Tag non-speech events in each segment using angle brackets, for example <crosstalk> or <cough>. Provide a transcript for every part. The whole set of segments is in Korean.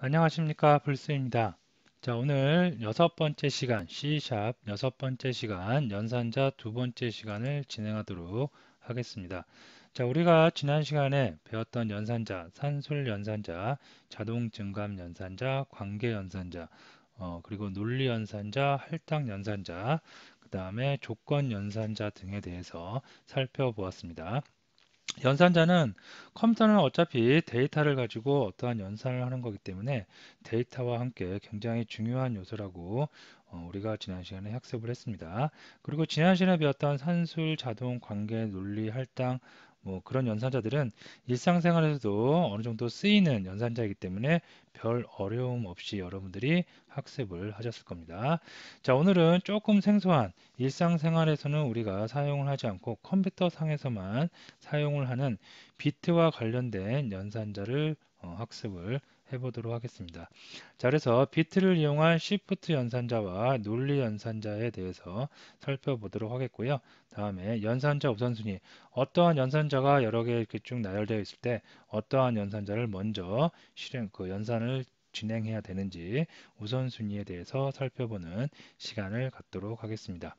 안녕하십니까 불스입니다. 자 오늘 여섯 번째 시간 C# 여섯 번째 시간 연산자 두 번째 시간을 진행하도록 하겠습니다. 자 우리가 지난 시간에 배웠던 연산자, 산술 연산자, 자동 증감 연산자, 관계 연산자, 어, 그리고 논리 연산자, 할당 연산자, 그 다음에 조건 연산자 등에 대해서 살펴보았습니다. 연산자는 컴퓨터는 어차피 데이터를 가지고 어떠한 연산을 하는 거기 때문에 데이터와 함께 굉장히 중요한 요소라고 어, 우리가 지난 시간에 학습을 했습니다. 그리고 지난 시간에 배웠던 산술, 자동, 관계, 논리, 할당, 뭐 그런 연산자들은 일상생활에서도 어느 정도 쓰이는 연산자이기 때문에 별 어려움 없이 여러분들이 학습을 하셨을 겁니다. 자, 오늘은 조금 생소한 일상생활에서는 우리가 사용을 하지 않고 컴퓨터 상에서만 사용을 하는 비트와 관련된 연산자를 어, 학습을 해보도록 하겠습니다. 자 그래서 비트를 이용한 시프트 연산자와 논리 연산자에 대해서 살펴보도록 하겠고요. 다음에 연산자 우선순위 어떠한 연산자가 여러 개 이렇게 쭉 나열되어 있을 때 어떠한 연산자를 먼저 실행 그 연산을 진행해야 되는지 우선순위에 대해서 살펴보는 시간을 갖도록 하겠습니다.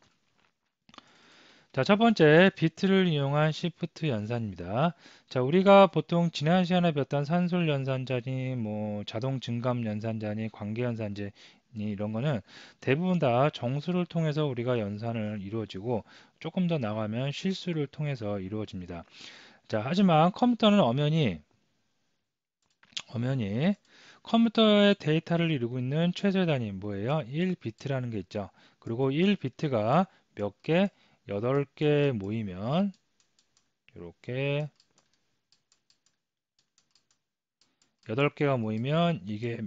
자, 첫 번째 비트를 이용한 시프트 연산입니다. 자, 우리가 보통 지난 시간에 배웠던 산술 연산자니 뭐 자동 증감 연산자니 관계 연산제 이런 거는 대부분 다 정수를 통해서 우리가 연산을 이루어지고 조금 더 나가면 실수를 통해서 이루어집니다. 자, 하지만 컴퓨터는 엄연히 엄연히 컴퓨터의 데이터를 이루고 있는 최소 단위 뭐예요? 1비트라는 게 있죠. 그리고 1비트가 몇개 8개 모이면 이렇게 8 개가 모이면 이게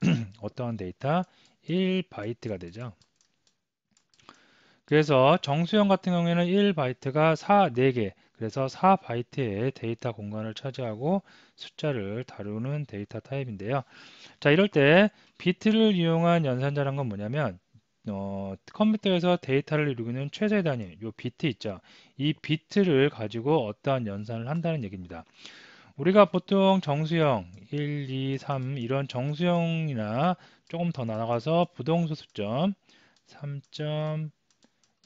<clears throat> 어떠한 데이터? 1바이트가 되죠. 그래서 정수형 같은 경우에는 1바이트가 4, 4개 그래서 4바이트의 데이터 공간을 차지하고 숫자를 다루는 데이터 타입인데요. 자 이럴 때 비트를 이용한 연산자란 건 뭐냐면 어, 컴퓨터에서 데이터를 이루는 최소의 단위, 요 비트 있죠. 이 비트를 가지고 어떠한 연산을 한다는 얘기입니다. 우리가 보통 정수형 1, 2, 3 이런 정수형이나 조금 더 나아가서 부동수 수점 3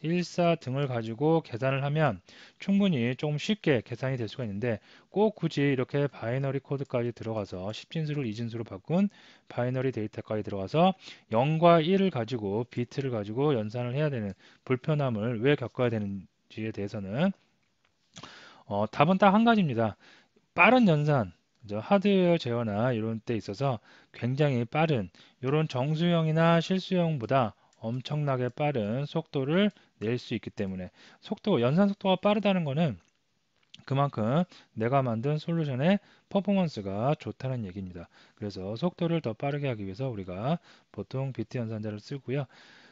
1, 사 등을 가지고 계산을 하면 충분히 조금 쉽게 계산이 될 수가 있는데 꼭 굳이 이렇게 바이너리 코드까지 들어가서 10진수를 2진수로 바꾼 바이너리 데이터까지 들어가서 0과 1을 가지고 비트를 가지고 연산을 해야 되는 불편함을 왜 겪어야 되는지에 대해서는 어, 답은 딱 한 가지입니다. 빠른 연산 하드웨어 제어나 이런 데 있어서 굉장히 빠른 이런 정수형이나 실수형보다 엄청나게 빠른 속도를 낼 수 있기 때문에 속도 연산 속도가 빠르다는 거는 그만큼 내가 만든 솔루션의 퍼포먼스가 좋다는 얘기입니다. 그래서 속도를 더 빠르게 하기 위해서 우리가 보통 비트 연산자를 쓰고요.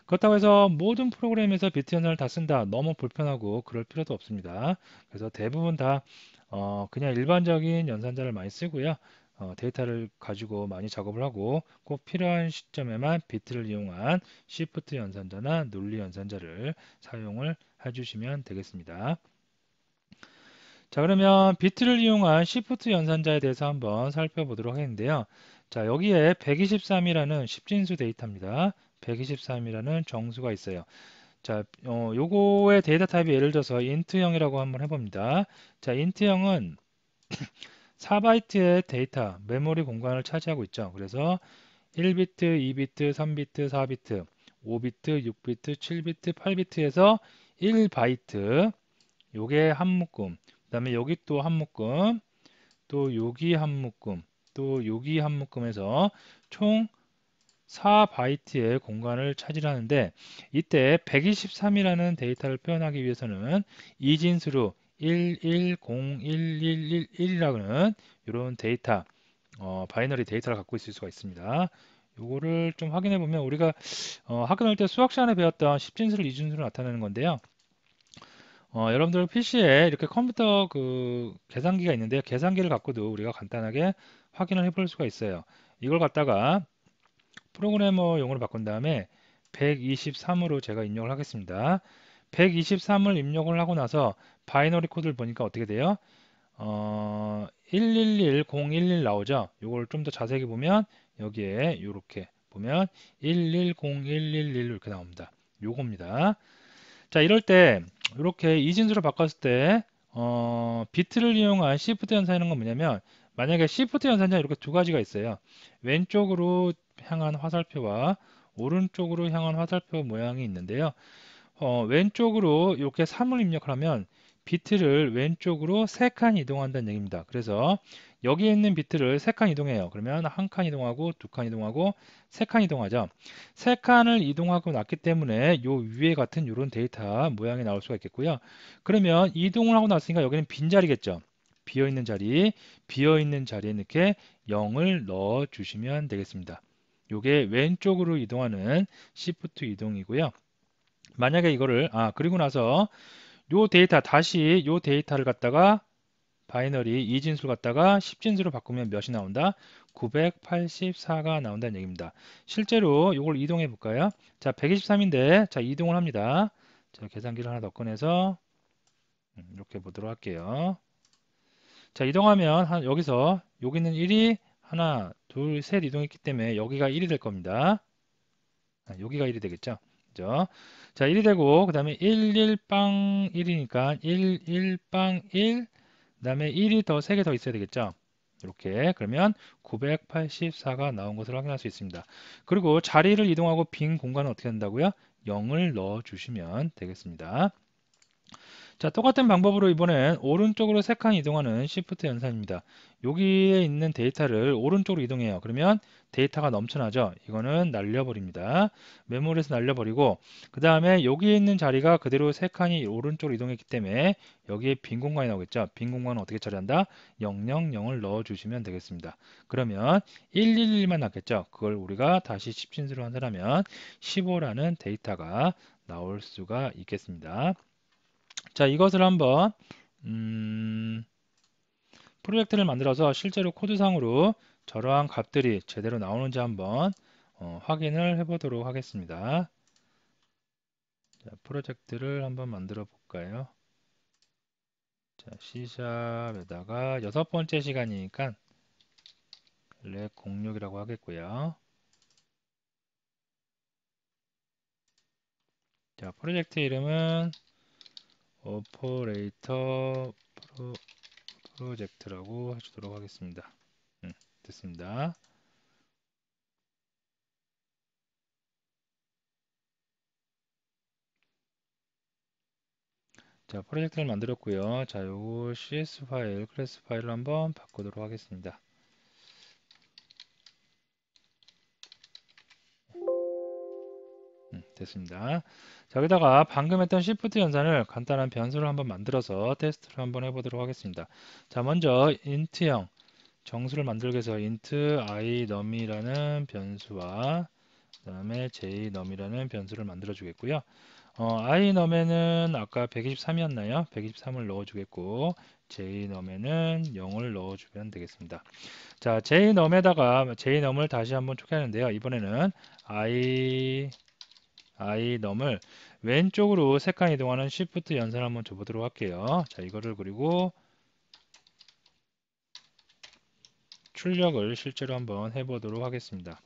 그렇다고 해서 모든 프로그램에서 비트 연산을 다 쓴다. 너무 불편하고 그럴 필요도 없습니다. 그래서 대부분 다어 그냥 일반적인 연산자를 많이 쓰고요. 어, 데이터를 가지고 많이 작업을 하고 꼭 필요한 시점에만 비트를 이용한 시프트 연산자나 논리 연산자를 사용을 해주시면 되겠습니다. 자 그러면 비트를 이용한 시프트 연산자에 대해서 한번 살펴보도록 하겠는데요. 자 여기에 123이라는 십진수 데이터입니다. 123이라는 정수가 있어요. 자, 어, 요거의 데이터 타입이 예를 들어서 인트형이라고 한번 해봅니다. 자, 인트형은 4바이트의 데이터 메모리 공간을 차지하고 있죠. 그래서 1비트, 2비트, 3비트, 4비트, 5비트, 6비트, 7비트, 8비트에서 1바이트 요게 한 묶음 그 다음에 여기 또 한 묶음 또 여기 한 묶음 또 여기 한 묶음에서 총 4바이트의 공간을 차지하는데 이때 123이라는 데이터를 표현하기 위해서는 이진수로 1 1 0 1 1 1 1라고라는 이런 데이터 어, 바이너리 데이터를 갖고 있을 수가 있습니다. 이거를 좀 확인해 보면 우리가 어, 학 다닐 때 수학 시간에 배웠던 1십진를2진술로 나타내는 건데요. 어, 여러분들 PC에 이렇게 컴퓨터 그 계산기가 있는데 계산기를 갖고도 우리가 간단하게 확인을 해 볼 수가 있어요. 이걸 갖다가 프로그래머용으로 바꾼 다음에 123으로 제가 입력을 하겠습니다. 123을 입력을 하고 나서 바이너리 코드를 보니까 어떻게 돼요? 어, 111011 나오죠? 이걸 좀 더 자세히 보면 여기에 이렇게 보면 110111 이렇게 나옵니다. 요겁니다. 자 이럴 때 이렇게 이진수로 바꿨을 때 어, 비트를 이용한 시프트 연산이라는 건 뭐냐면 만약에 시프트 연산자 이렇게 두 가지가 있어요. 왼쪽으로 향한 화살표와 오른쪽으로 향한 화살표 모양이 있는데요. 어, 왼쪽으로 이렇게 3을 입력 하면 비트를 왼쪽으로 3칸 이동한다는 얘기입니다. 그래서 여기에 있는 비트를 3칸 이동해요. 그러면 한 칸 이동하고 두 칸 이동하고 3칸 이동하죠. 3 칸을 이동하고 났기 때문에 요 위에 같은 이런 데이터 모양이 나올 수가 있겠고요. 그러면 이동을 하고 났으니까 여기는 빈자리겠죠. 비어있는 자리, 비어있는 자리에 이렇게 0을 넣어 주시면 되겠습니다. 요게 왼쪽으로 이동하는 시프트 이동이고요. 만약에 이거를 아 그리고 나서 요 데이터 다시 요 데이터를 갖다가 바이너리 2진수를 갖다가 10진수로 바꾸면 몇이 나온다? 984가 나온다는 얘기입니다. 실제로 이걸 이동해 볼까요? 자 123인데 자 이동을 합니다. 자 계산기를 하나 더 꺼내서 이렇게 음, 보도록 할게요. 자 이동하면 한 여기서 여기 있는 1이 하나 둘셋 이동했기 때문에 여기가 1이 될 겁니다. 아, 여기가 1이 되겠죠. 되죠 자, 1이 되고 그 다음에 1, 1빵 1이니까 1, 1빵 1, 그 다음에 1이 더 3개 더 있어야 되겠죠. 이렇게 그러면 984가 나온 것을 확인할 수 있습니다. 그리고 자리를 이동하고 빈 공간은 어떻게 한다고요? 0을 넣어 주시면 되겠습니다. 자 똑같은 방법으로 이번엔 오른쪽으로 3칸 이동하는 시프트 연산입니다. 여기에 있는 데이터를 오른쪽으로 이동해요. 그러면 데이터가 넘쳐나죠. 이거는 날려버립니다. 메모리에서 날려버리고 그 다음에 여기에 있는 자리가 그대로 3칸이 오른쪽으로 이동했기 때문에 여기에 빈 공간이 나오겠죠. 빈 공간은 어떻게 처리한다? 000을 넣어주시면 되겠습니다. 그러면 111만 났겠죠. 그걸 우리가 다시 10진수로 한다면 15라는 데이터가 나올 수가 있겠습니다. 자, 이것을 한번 음, 프로젝트를 만들어서 실제로 코드상으로 저러한 값들이 제대로 나오는지 한번 어, 확인을 해보도록 하겠습니다. 자, 프로젝트를 한번 만들어 볼까요? 자, C샵에다가 여섯 번째 시간이니까 렉 06이라고 하겠고요. 자, 프로젝트 이름은 오퍼레이터 프로, 프로젝트라고 해주도록 하겠습니다. 음, 됐습니다. 자, 프로젝트를 만들었고요. 자, 요거 CS 파일, 클래스 파일로 한번 바꾸도록 하겠습니다. 됐습니다. 자, 여기다가 방금 했던 시프트 연산을 간단한 변수를 한번 만들어서 테스트를 한번 해보도록 하겠습니다. 자, 먼저 int형 정수를 만들기 위해서 int i num이라는 변수와 그 다음에 j num이라는 변수를 만들어 주겠고요. 어, i num에는 아까 123이었나요? 123을 넣어 주겠고 j num에는 0을 넣어 주면 되겠습니다. 자, j num에다가 j num을 다시 한번 초기하는데요. 이번에는 i 아이넘을 왼쪽으로 색칸 이동하는 Shift 연산 한번 줘보도록 할게요. 자, 이거를 그리고 출력을 실제로 한번 해보도록 하겠습니다.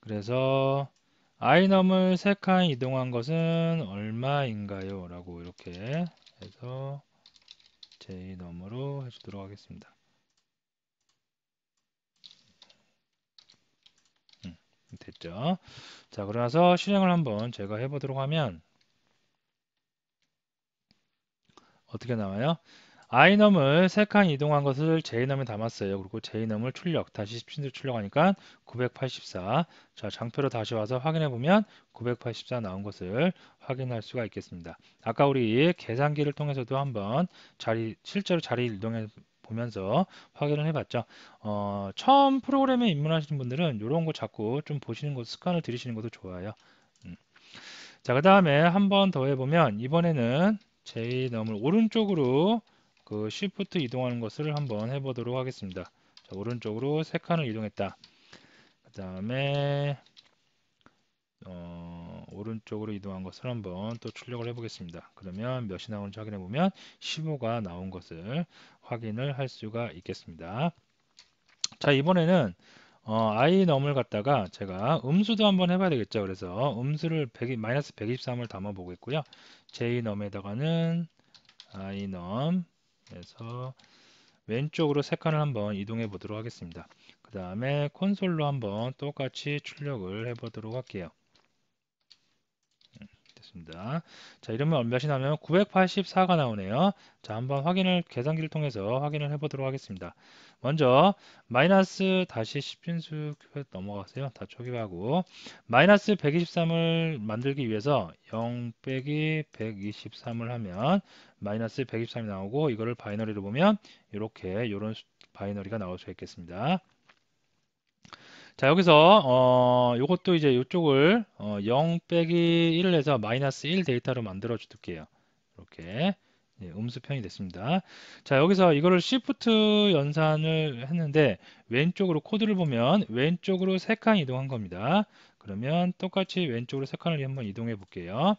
그래서 아이넘을 색칸 이동한 것은 얼마인가요? 라고 이렇게 해서 J넘으로 해주도록 하겠습니다. 됐죠? 자, 그러면서 실행을 한번 제가 해보도록 하면 어떻게 나와요? i 넘을 3칸 이동한 것을 j 넘에 담았어요. 그리고 j 넘을 출력, 다시 1 0핀으 출력하니까 984. 자, 장표로 다시 와서 확인해 보면 984 나온 것을 확인할 수가 있겠습니다. 아까 우리 계산기를 통해서도 한번 자리 실제로 자리 이동해 보면서 확인을 해봤죠. 어, 처음 프로그램에 입문하시는 분들은 이런 거 자꾸 좀 보시는 것 습관을 들이시는 것도 좋아요. 음. 자, 그 다음에 한번 더 해보면 이번에는 제이넘을 오른쪽으로 그 Shift 이동하는 것을 한번 해보도록 하겠습니다. 자, 오른쪽으로 세 칸을 이동했다. 그 다음에 어, 오른쪽으로 이동한 것을 한번 또 출력을 해 보겠습니다. 그러면 몇이 나오는지 확인해 보면 15가 나온 것을 확인을 할 수가 있겠습니다. 자 이번에는 어, i 넘을 갖다가 제가 음수도 한번 해봐야 되겠죠. 그래서 음수를 100, 마이너스 123을 담아 보겠고요. j 넘에다가는 i 넘에서 왼쪽으로 세 칸을 한번 이동해 보도록 하겠습니다. 그 다음에 콘솔로 한번 똑같이 출력을 해 보도록 할게요. 되습니다 자, 이러면 얼마씩 나면 984가 나오네요. 자, 한번 확인을 계산기를 통해서 확인을 해보도록 하겠습니다. 먼저 마이너스 다시 10분수 넘어가세요. 다 초기화하고 마이너스 123을 만들기 위해서 0 빼기 123을 하면 마이너스 123이 나오고 이거를 바이너리로 보면 이렇게 이런 바이너리가 나올 수 있겠습니다. 자, 여기서 어, 요것도 이제 요쪽을 어, 0 빼기 1을 해서 마이너스 1 데이터로 만들어 줄게요. 이렇게 예, 음수평이 됐습니다. 자, 여기서 이거를 Shift 연산을 했는데 왼쪽으로 코드를 보면 왼쪽으로 3칸 이동한 겁니다. 그러면 똑같이 왼쪽으로 3칸을 한번 이동해 볼게요.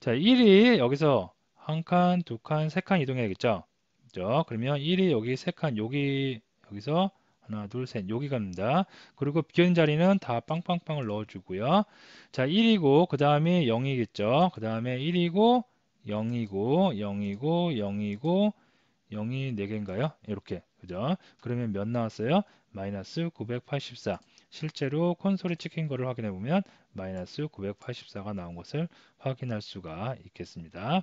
자, 1이 여기서 한 칸, 두 칸, 세 칸 이동해야겠죠? 그죠? 그러면 1이 여기 세 칸, 여기 여기서 하나 둘셋 여기 갑니다 그리고 비어있는 자리는 다 빵빵빵을 넣어주고요 자 1이고 그, 그 다음에 0이겠죠 그 다음에 1이고 0이고 0이고 0이고 0이 4개인가요 이렇게 그죠 그러면 몇 나왔어요 마이너스 984 실제로 콘솔이 찍힌 거를 확인해 보면 마이너스 984가 나온 것을 확인할 수가 있겠습니다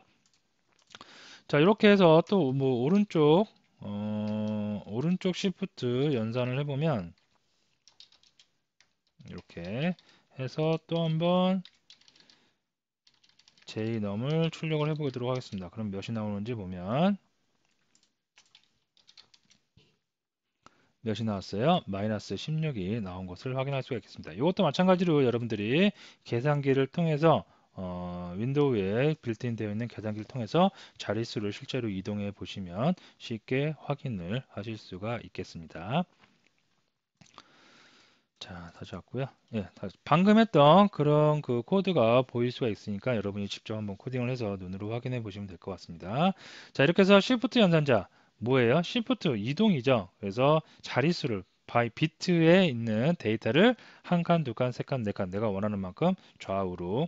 자 이렇게 해서 또뭐 오른쪽 어, 오른쪽 시프트 연산을 해보면 이렇게 해서 또 한번 j넘을 출력을 해보도록 하겠습니다. 그럼 몇이 나오는지 보면 몇이 나왔어요? 마이너스 16이 나온 것을 확인할 수가 있겠습니다. 이것도 마찬가지로 여러분들이 계산기를 통해서 어, 윈도우에 빌트인 되어 있는 계단기를 통해서 자릿수를 실제로 이동해 보시면 쉽게 확인을 하실 수가 있겠습니다. 자, 다시 왔고요. 예, 다시. 방금 했던 그런 그 코드가 보일 수가 있으니까 여러분이 직접 한번 코딩을 해서 눈으로 확인해 보시면 될 것 같습니다. 자, 이렇게 해서 Shift 연산자 뭐예요? Shift 이동이죠. 그래서 자릿수를 바이 비트에 있는 데이터를 한 칸, 두 칸, 세 칸, 네 칸 내가 원하는 만큼 좌우로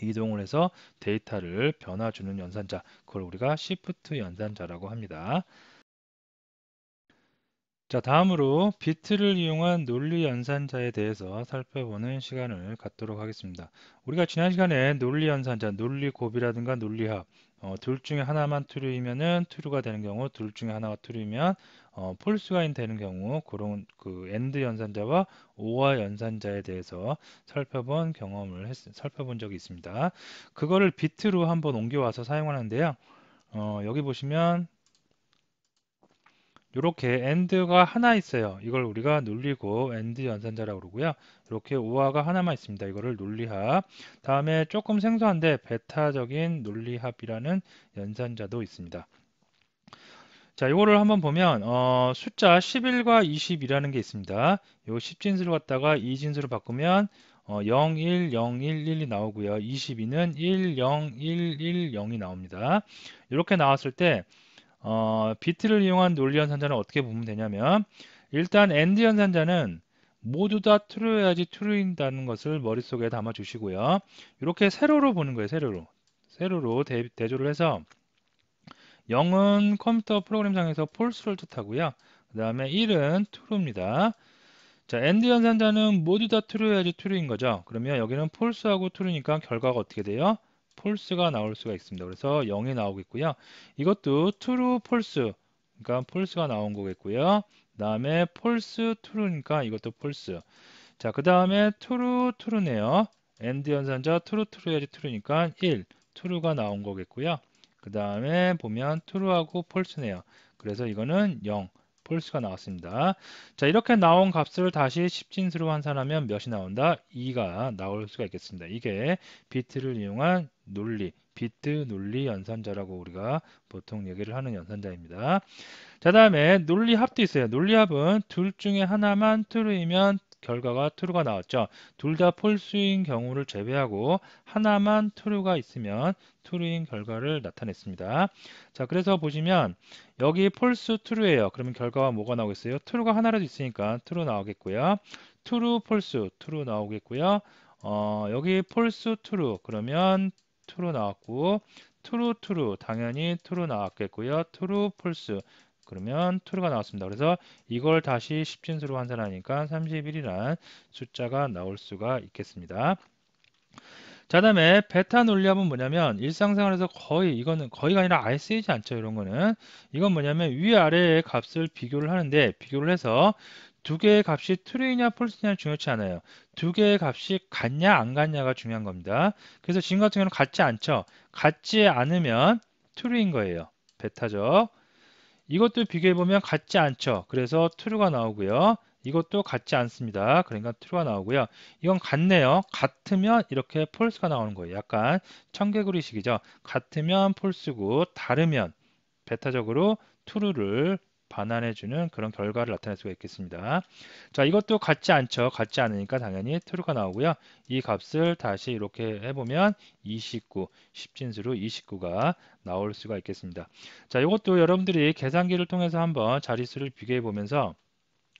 이동을 해서 데이터를 변화 주는 연산자 그걸 우리가 시프트 연산자라고 합니다 자 다음으로 비트를 이용한 논리 연산자에 대해서 살펴보는 시간을 갖도록 하겠습니다 우리가 지난 시간에 논리 연산자 논리 곱이라든가 논리합 어, 둘 중에 하나만 t r 이면은 t r 가 되는 경우 둘 중에 하나가 t r 이면 어, 폴스가인 되는 경우 그런 그 엔드 연산자와 오화 연산자에 대해서 살펴본 경험을 했, 살펴본 적이 있습니다. 그거를 비트로 한번 옮겨와서 사용하는데요. 어, 여기 보시면 이렇게 엔드가 하나 있어요. 이걸 우리가 눌리고 엔드 연산자라고 그러고요. 이렇게 우화가 하나만 있습니다. 이거를 논리합. 다음에 조금 생소한데 베타적인 논리합이라는 연산자도 있습니다. 자, 이거를 한번 보면 어, 숫자 11과 20이라는 게 있습니다. 요 10진수를 갖다가 2진수로 바꾸면 어, 0, 1, 0, 1, 1이 나오고요. 22는 1, 0, 1, 1, 0이 나옵니다. 이렇게 나왔을 때 어, 비트를 이용한 논리 연산자는 어떻게 보면 되냐면 일단 AND 연산자는 모두 다 true여야지 true인다는 것을 머릿속에 담아 주시고요. 이렇게 세로로 보는 거예요. 세로로. 세로로 대, 대조를 해서 0은 컴퓨터 프로그램상에서 false를 뜻하고요. 그 다음에 1은 true입니다. 자, AND 연산자는 모두 다 true여야지 true인 거죠. 그러면 여기는 false하고 true니까 결과가 어떻게 돼요? false가 나올 수가 있습니다. 그래서 0이 나오겠고요. 이것도 true, false. 그러니까 false가 나온 거겠고요. 그 다음에 false, true니까 이것도 false. 자, 그 다음에 true, true네요. AND 연산자 true, true야지 true니까 1, true가 나온 거겠고요. 그 다음에 보면 true하고 false네요. 그래서 이거는 0, false가 나왔습니다. 자 이렇게 나온 값을 다시 10진수로 환산하면 몇이 나온다? 2가 나올 수가 있겠습니다. 이게 비트를 이용한 논리, 비트 논리 연산자라고 우리가 보통 얘기를 하는 연산자입니다. 자 다음에 논리합도 있어요. 논리합은 둘 중에 하나만 true이면 결과가 true가 나왔죠. 둘 다 폴스인 경우를 제외하고 하나만 true가 있으면 true인 결과를 나타냈습니다. 자, 그래서 보시면 여기 false true예요. 그러면 결과가 뭐가 나오겠어요? true가 하나라도 있으니까 true 나오겠고요. true false true 나오겠고요. 어, 여기 false true 그러면 true 나왔고 true true 당연히 true 나왔겠고요. true false 그러면 true가 나왔습니다. 그래서 이걸 다시 십진수로 환산하니까 31이란 숫자가 나올 수가 있겠습니다. 자 다음에 베타 논리합은 뭐냐면 일상생활에서 거의 이거는 거의가 아니라 아예 쓰이지 않죠 이런 거는 이건 뭐냐면 위아래의 값을 비교를 하는데 비교를 해서 두 개의 값이 트루이냐 폴스냐 중요치 않아요 두 개의 값이 같냐 안 같냐가 중요한 겁니다 그래서 지금 같은 경우는 같지 않죠 같지 않으면 트루인 거예요 베타죠 이것도 비교해보면 같지 않죠. 그래서 true가 나오고요. 이것도 같지 않습니다. 그러니까 true가 나오고요. 이건 같네요. 같으면 이렇게 false가 나오는 거예요. 약간 청개구리식이죠. 같으면 false고 다르면 배타적으로 true를 반환해주는 그런 결과를 나타낼 수가 있겠습니다. 자, 이것도 같지 않죠. 같지 않으니까 당연히 true가 나오고요. 이 값을 다시 이렇게 해보면 29, 10진수로 29가 나올 수가 있겠습니다. 자, 이것도 여러분들이 계산기를 통해서 한번 자릿수를 비교해 보면서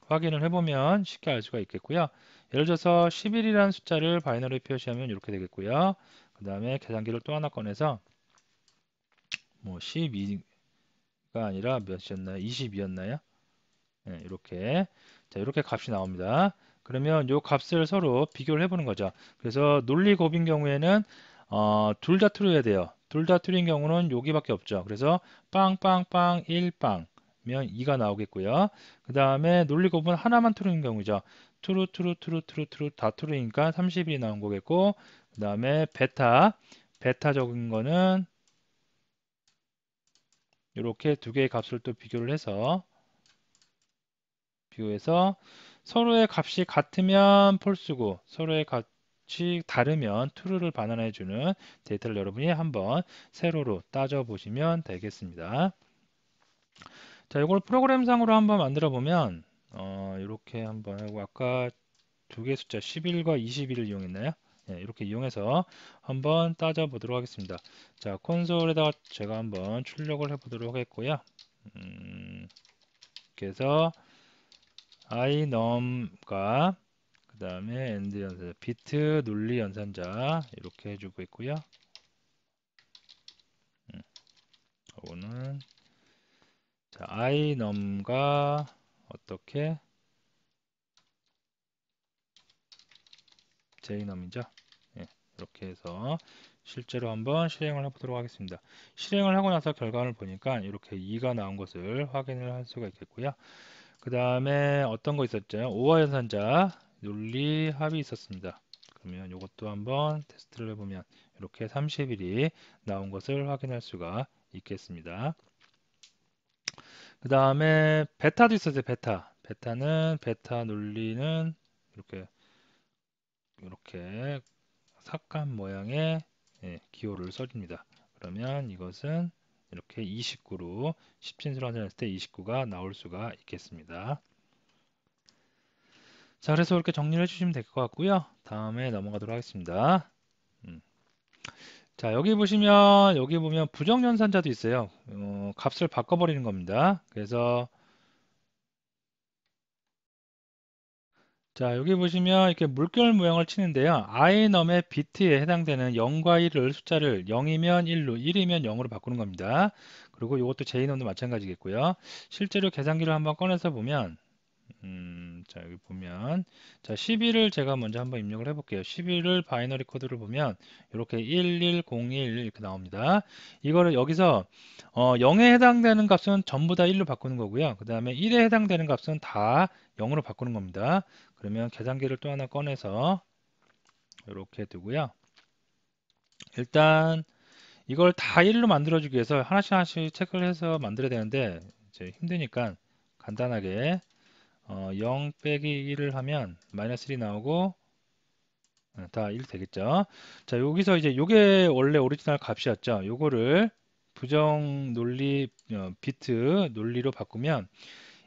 확인을 해보면 쉽게 알 수가 있겠고요. 예를 들어서 11이라는 숫자를 바이너리 표시하면 이렇게 되겠고요. 그 다음에 계산기를 또 하나 꺼내서 뭐 12, 가 아니라 몇이었나요? 20이었나요? 네, 이렇게 자 이렇게 값이 나옵니다. 그러면 요 값을 서로 비교를 해보는 거죠. 그래서 논리 곱인 경우에는 어, 둘다 틀어야 돼요. 둘 다 틀린 경우는 여기밖에 없죠. 그래서 빵빵빵 1빵 면 2가 나오겠고요. 그 다음에 논리 곱은 하나만 틀린 경우죠. 트루 트루 트루 트루 트루 다 트루니까 30이 나온 거겠고 그 다음에 베타 베타 적인 거는 이렇게 두 개의 값을 또 비교를 해서 비교해서 서로의 값이 같으면 폴스고 서로의 값이 다르면 true를 반환해 주는 데이터를 여러분이 한번 세로로 따져 보시면 되겠습니다. 자, 이걸 프로그램상으로 한번 만들어 보면 어, 이렇게 한번 하고 아까 두 개 숫자 11과 21을 이용했나요? 네, 이렇게 이용해서 한번 따져 보도록 하겠습니다. 자, 콘솔에다가 제가 한번 출력을 해 보도록 하겠고요. 음, 그래서 inum과 그 다음에 end 연산자, 비트 논리 연산자 이렇게 해주고 있고요. 음, 이거는 자, inum과 어떻게 j n u m 이죠 이렇게 해서 실제로 한번 실행을 해보도록 하겠습니다. 실행을 하고 나서 결과를 보니까 이렇게 2가 나온 것을 확인을 할 수가 있겠고요. 그 다음에 어떤 거 있었죠? 오화연산자 논리 합이 있었습니다. 그러면 이것도 한번 테스트를 해보면 이렇게 3 1이 나온 것을 확인할 수가 있겠습니다. 그 다음에 베타도 있었어요. 베타. 베타는 베타 논리는 이렇게 이렇게 삭감 모양의 예, 기호를 써줍니다. 그러면 이것은 이렇게 29로 10진수를 환전했을 때 29가 나올 수가 있겠습니다. 자 그래서 이렇게 정리를 해주시면 될 것 같고요. 다음에 넘어가도록 하겠습니다. 음. 자 여기 보시면 여기 보면 부정연산자도 있어요. 어, 값을 바꿔버리는 겁니다. 그래서 자, 여기 보시면 이렇게 물결 모양을 치는데요. i 넘의 비트에 해당되는 0과 1을 숫자를 0이면 1로, 1이면 0으로 바꾸는 겁니다. 그리고 이것도 j 넘도 마찬가지겠고요. 실제로 계산기를 한번 꺼내서 보면 음, 자, 여기 보면 자, 11을 제가 먼저 한번 입력을 해 볼게요. 11을 바이너리 코드를 보면 이렇게 1101 이렇게 나옵니다. 이거를 여기서 어, 0에 해당되는 값은 전부 다 1로 바꾸는 거고요. 그다음에 1에 해당되는 값은 다 0으로 바꾸는 겁니다. 그러면 계산기를 또 하나 꺼내서 이렇게 두고요. 일단 이걸 다 1로 만들어주기 위해서 하나씩 하나씩 체크를 해서 만들어야 되는데 이제 힘드니까 간단하게 어, 0 빼기 1을 하면 마이너스 1이 나오고 어, 다1 되겠죠. 자 여기서 이제 요게 원래 오리지널 값이었죠. 요거를 부정 논리 어, 비트 논리로 바꾸면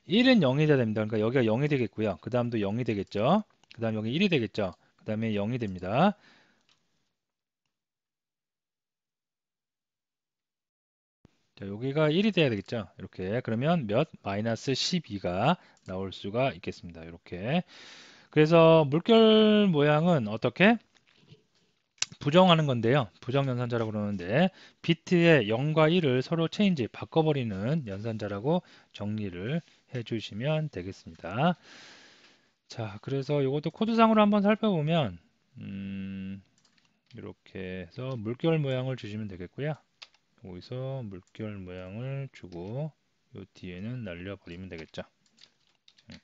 1은 0이 돼야 됩니다. 그러니까 여기가 0이 되겠고요. 그 다음도 0이 되겠죠. 그 다음 여기 1이 되겠죠. 그 다음에 0이 그 됩니다. 자, 여기가 1이 돼야 되겠죠. 이렇게 그러면 몇? 마이너스 12가 나올 수가 있겠습니다. 이렇게 그래서 물결 모양은 어떻게? 부정하는 건데요. 부정 연산자라고 그러는데 비트의 0과 1을 서로 체인지 바꿔버리는 연산자라고 정리를 해주시면 되겠습니다. 자, 그래서 이것도 코드상으로 한번 살펴보면 음, 이렇게 해서 물결 모양을 주시면 되겠고요. 여기서 물결 모양을 주고 이 뒤에는 날려버리면 되겠죠. 음.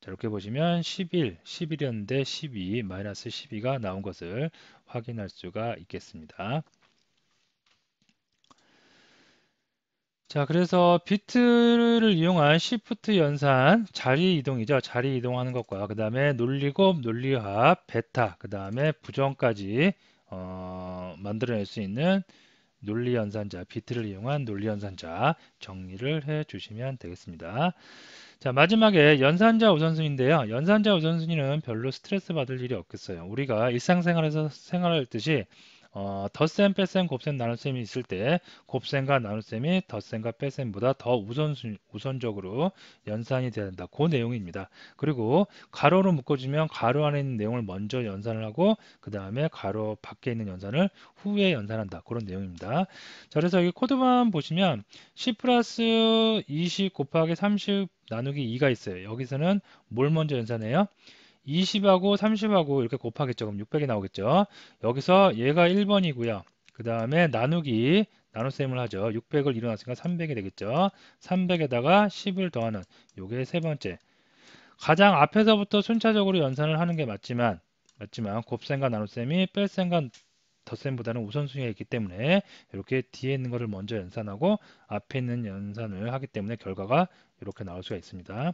자, 이렇게 보시면 11, 11이었는데 12, 마이너스 12가 나온 것을 확인할 수가 있겠습니다. 자, 그래서 비트를 이용한 시프트 연산, 자리 이동이죠. 자리 이동하는 것과 그 다음에 논리고 논리합, 베타, 그 다음에 부정까지 어, 만들어낼 수 있는 논리 연산자, 비트를 이용한 논리 연산자 정리를 해 주시면 되겠습니다. 자, 마지막에 연산자 우선순위인데요. 연산자 우선순위는 별로 스트레스 받을 일이 없겠어요. 우리가 일상생활에서 생활할 듯이 어, 덧셈, 뺄셈, 곱셈, 나눗셈이 있을 때 곱셈과 나눗셈이 덧셈과 뺄셈보다 더 우선, 우선적으로 연산이 돼야 된다. 그 내용입니다. 그리고 가로로 묶어주면 가로 안에 있는 내용을 먼저 연산을 하고 그 다음에 가로 밖에 있는 연산을 후에 연산한다. 그런 내용입니다. 자, 그래서 여기 코드만 보시면 10 플러스 20 곱하기 30 나누기 2가 있어요. 여기서는 뭘 먼저 연산해요? 20하고 30하고 이렇게 곱하겠죠. 그럼 600이 나오겠죠. 여기서 얘가 1번이고요. 그 다음에 나누기 나눗셈을 하죠. 600을 일어났으니까 300이 되겠죠. 300에다가 10을 더하는 요게 세 번째. 가장 앞에서부터 순차적으로 연산을 하는 게 맞지만 맞지만 곱셈과 나눗셈이 뺄셈과 덧셈보다는 우선순위에 있기 때문에 이렇게 뒤에 있는 것을 먼저 연산하고 앞에 있는 연산을 하기 때문에 결과가 이렇게 나올 수가 있습니다.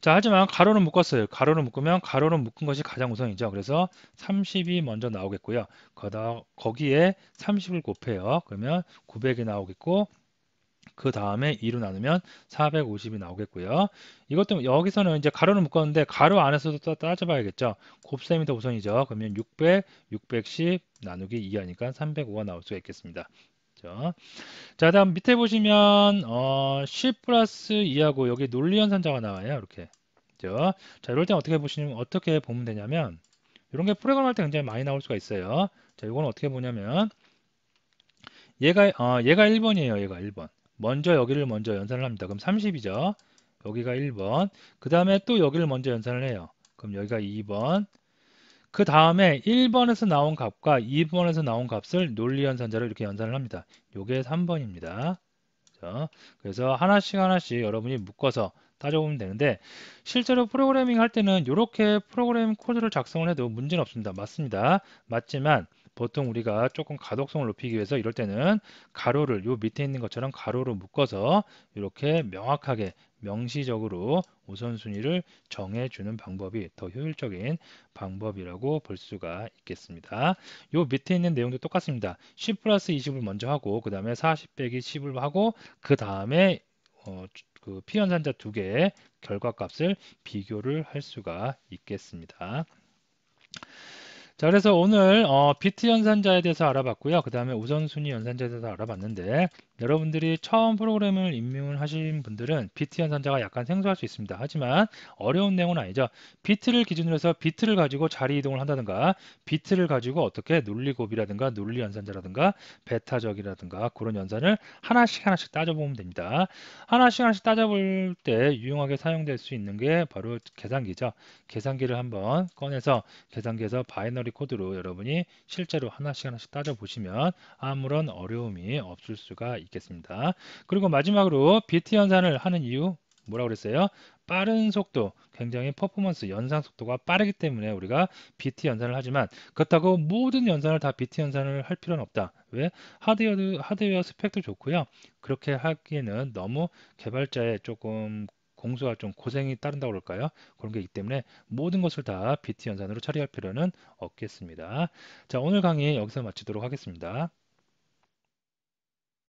자 하지만 가로는 묶었어요 가로는 묶으면 가로는 묶은 것이 가장 우선이죠 그래서 30이 먼저 나오겠고요 거다, 거기에 30을 곱해요 그러면 900이 나오겠고 그 다음에 2로 나누면 450이 나오겠고요 이것도 여기서는 이제 가로는 묶었는데 가로 안에서도 또 따져봐야겠죠 곱셈이 더 우선이죠 그러면 600 610 나누기 2 하니까 305가 나올 수가 있겠습니다 그자 다음 밑에 보시면 어, 10 플러스 2하고 여기 논리연산자가 나와요 이렇게 그죠자 이럴 때 어떻게 보시면 어떻게 보면 되냐면 이런 게 프로그램 할 때 굉장히 많이 나올 수가 있어요 자 이거는 어떻게 보냐면 얘가 어, 얘가 1번이에요 얘가 1번 먼저 여기를 먼저 연산을 합니다 그럼 30이죠 여기가 1번 그 다음에 또 여기를 먼저 연산을 해요 그럼 여기가 2번 그 다음에 1번에서 나온 값과 2번에서 나온 값을 논리연산자로 이렇게 연산을 합니다. 요게 3번입니다. 그래서 하나씩 하나씩 여러분이 묶어서 따져보면 되는데 실제로 프로그래밍 할 때는 이렇게 프로그램 코드를 작성을 해도 문제는 없습니다. 맞습니다. 맞지만 보통 우리가 조금 가독성을 높이기 위해서 이럴 때는 가로를 요 밑에 있는 것처럼 가로로 묶어서 이렇게 명확하게 명시적으로 우선순위를 정해주는 방법이 더 효율적인 방법이라고 볼 수가 있겠습니다. 요 밑에 있는 내용도 똑같습니다. 10 플러스 20을 먼저 하고 그 다음에 40 빼기 10을 하고 그 다음에 어, 그 피연산자 두 개의 결과값을 비교를 할 수가 있겠습니다. 자, 그래서 오늘 어, 비트 연산자에 대해서 알아봤고요. 그 다음에 우선순위 연산자에 대해서 알아봤는데 여러분들이 처음 프로그램을 임명 하신 분들은 비트 연산자가 약간 생소할 수 있습니다. 하지만 어려운 내용은 아니죠. 비트를 기준으로 해서 비트를 가지고 자리 이동을 한다든가 비트를 가지고 어떻게 논리곱이라든가 논리연산자라든가 베타적이라든가 그런 연산을 하나씩 하나씩 따져보면 됩니다. 하나씩 하나씩 따져볼 때 유용하게 사용될 수 있는 게 바로 계산기죠. 계산기를 한번 꺼내서 계산기에서 바이너리 코드로 여러분이 실제로 하나씩 하나씩 따져보시면 아무런 어려움이 없을 수가 있겠습니다. 그리고 마지막으로 비트 연산을 하는 이유 뭐라 고 그랬어요? 빠른 속도, 굉장히 퍼포먼스 연산 속도가 빠르기 때문에 우리가 비트 연산을 하지만 그렇다고 모든 연산을 다 비트 연산을 할 필요는 없다. 왜? 하드웨어 하드웨어 스펙도 좋고요. 그렇게 하기에는 너무 개발자의 조금 공수할좀 고생이 따른다고 그럴까요? 그런 게 있기 때문에 모든 것을 다 비트 연산으로 처리할 필요는 없겠습니다. 자, 오늘 강의 여기서 마치도록 하겠습니다.